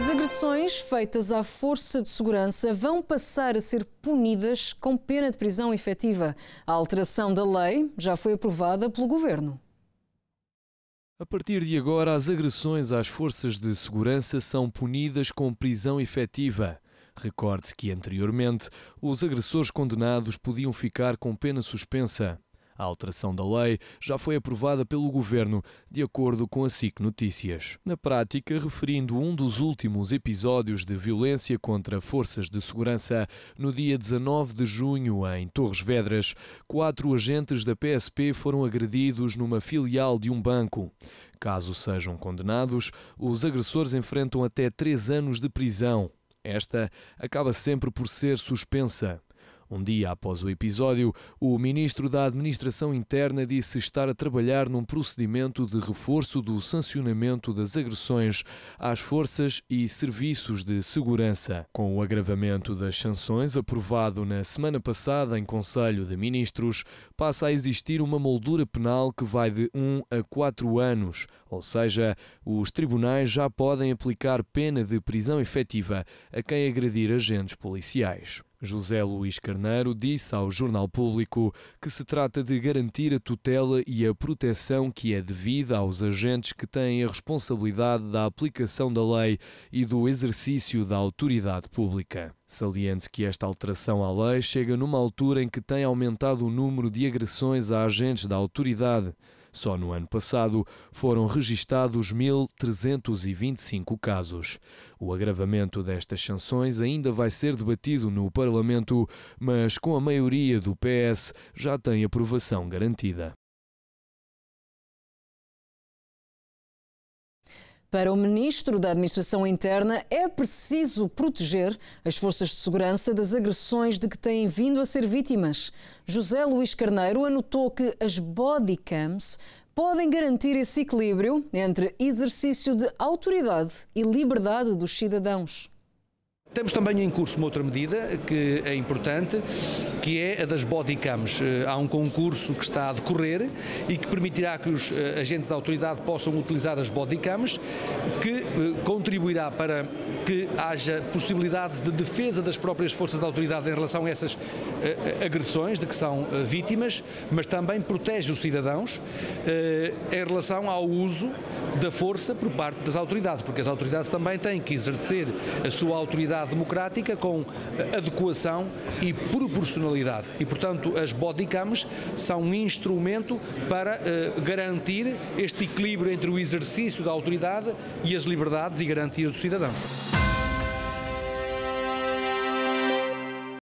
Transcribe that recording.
As agressões feitas à força de segurança vão passar a ser punidas com pena de prisão efetiva. A alteração da lei já foi aprovada pelo governo. A partir de agora, as agressões às forças de segurança são punidas com prisão efetiva. recorde que anteriormente os agressores condenados podiam ficar com pena suspensa. A alteração da lei já foi aprovada pelo governo, de acordo com a SIC Notícias. Na prática, referindo um dos últimos episódios de violência contra forças de segurança, no dia 19 de junho, em Torres Vedras, quatro agentes da PSP foram agredidos numa filial de um banco. Caso sejam condenados, os agressores enfrentam até três anos de prisão. Esta acaba sempre por ser suspensa. Um dia após o episódio, o ministro da Administração Interna disse estar a trabalhar num procedimento de reforço do sancionamento das agressões às forças e serviços de segurança. Com o agravamento das sanções aprovado na semana passada em Conselho de Ministros, passa a existir uma moldura penal que vai de 1 a 4 anos, ou seja, os tribunais já podem aplicar pena de prisão efetiva a quem agredir agentes policiais. José Luís Carneiro disse ao Jornal Público que se trata de garantir a tutela e a proteção que é devida aos agentes que têm a responsabilidade da aplicação da lei e do exercício da autoridade pública. Saliente que esta alteração à lei chega numa altura em que tem aumentado o número de agressões a agentes da autoridade. Só no ano passado foram registados 1.325 casos. O agravamento destas sanções ainda vai ser debatido no Parlamento, mas com a maioria do PS já tem aprovação garantida. Para o ministro da Administração Interna, é preciso proteger as forças de segurança das agressões de que têm vindo a ser vítimas. José Luís Carneiro anotou que as body cams podem garantir esse equilíbrio entre exercício de autoridade e liberdade dos cidadãos. Temos também em curso uma outra medida que é importante, que é a das bodycams. Eh, há um concurso que está a decorrer e que permitirá que os eh, agentes da autoridade possam utilizar as bodycams, que eh, contribuirá para que haja possibilidades de defesa das próprias forças da autoridade em relação a essas agressões de que são vítimas, mas também protege os cidadãos em relação ao uso da força por parte das autoridades, porque as autoridades também têm que exercer a sua autoridade democrática com adequação e proporcionalidade. E, portanto, as bodycams são um instrumento para eh, garantir este equilíbrio entre o exercício da autoridade e as liberdades e garantias dos cidadãos.